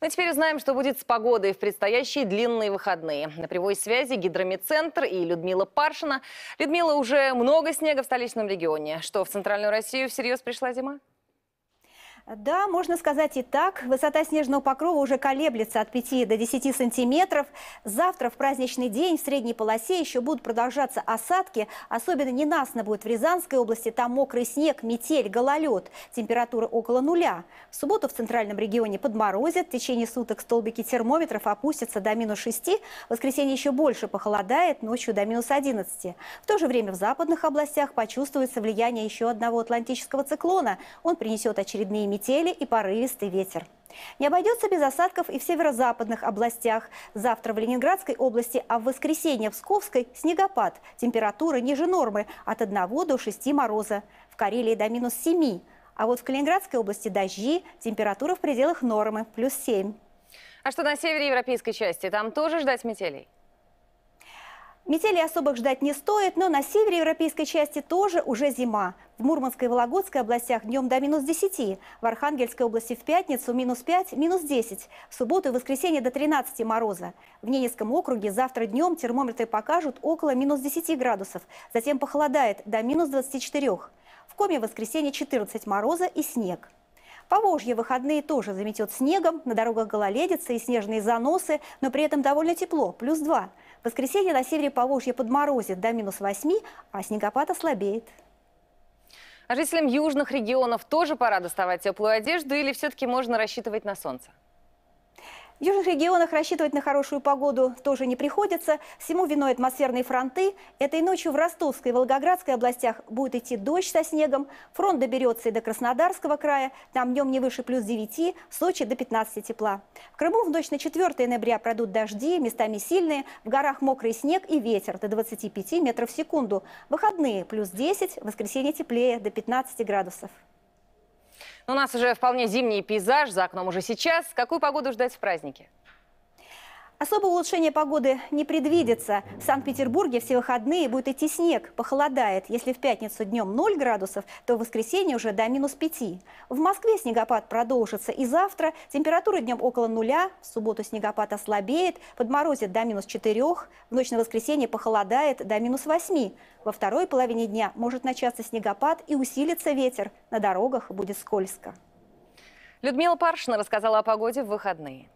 Ну теперь узнаем, что будет с погодой в предстоящие длинные выходные. На прямой связи гидромедцентр и Людмила Паршина. Людмила, уже много снега в столичном регионе. Что, в центральную Россию всерьез пришла зима? Да, можно сказать и так. Высота снежного покрова уже колеблется от 5 до 10 сантиметров. Завтра в праздничный день в средней полосе еще будут продолжаться осадки. Особенно ненастно будет в Рязанской области. Там мокрый снег, метель, гололед. Температура около нуля. В субботу в центральном регионе подморозят. В течение суток столбики термометров опустятся до минус 6. В воскресенье еще больше похолодает, ночью до минус 11. В то же время в западных областях почувствуется влияние еще одного атлантического циклона. Он принесет очередные метели метели и порывистый ветер. Не обойдется без осадков и в северо-западных областях. Завтра в Ленинградской области, а в воскресенье в Псковской – снегопад. Температура ниже нормы – от 1 до 6 мороза. В Карелии до минус 7. А вот в Калининградской области дожди, температура в пределах нормы – плюс 7. А что на севере европейской части? Там тоже ждать метелей? Метели особых ждать не стоит, но на севере европейской части тоже уже зима. В Мурманской и Вологодской областях днем до минус 10, в Архангельской области в пятницу минус 5, минус 10, в субботу и воскресенье до 13 мороза. В Ненецком округе завтра днем термометры покажут около минус 10 градусов, затем похолодает до минус 24. В Коме воскресенье 14 мороза и снег. Поволжье выходные тоже заметет снегом, на дорогах гололедица и снежные заносы, но при этом довольно тепло, плюс 2. В воскресенье на севере Поволжья подморозит до минус 8, а снегопад ослабеет. А жителям южных регионов тоже пора доставать теплую одежду или все-таки можно рассчитывать на солнце? В южных регионах рассчитывать на хорошую погоду тоже не приходится. Всему виной атмосферные фронты. Этой ночью в Ростовской и Волгоградской областях будет идти дождь со снегом. Фронт доберется и до Краснодарского края. Там днем не выше плюс 9, в Сочи до 15 тепла. В Крыму в ночь на 4 ноября пройдут дожди, местами сильные. В горах мокрый снег и ветер до 25 метров в секунду. Выходные плюс 10, воскресенье теплее до 15 градусов. Но у нас уже вполне зимний пейзаж, за окном уже сейчас. Какую погоду ждать в празднике? Особого улучшения погоды не предвидится. В Санкт-Петербурге все выходные будет идти снег, похолодает. Если в пятницу днем 0 градусов, то в воскресенье уже до минус 5. В Москве снегопад продолжится и завтра. Температура днем около нуля. В субботу снегопад ослабеет, подморозит до минус 4. В ночь на воскресенье похолодает до минус 8. Во второй половине дня может начаться снегопад и усилится ветер. На дорогах будет скользко. Людмила Паршина рассказала о погоде в выходные.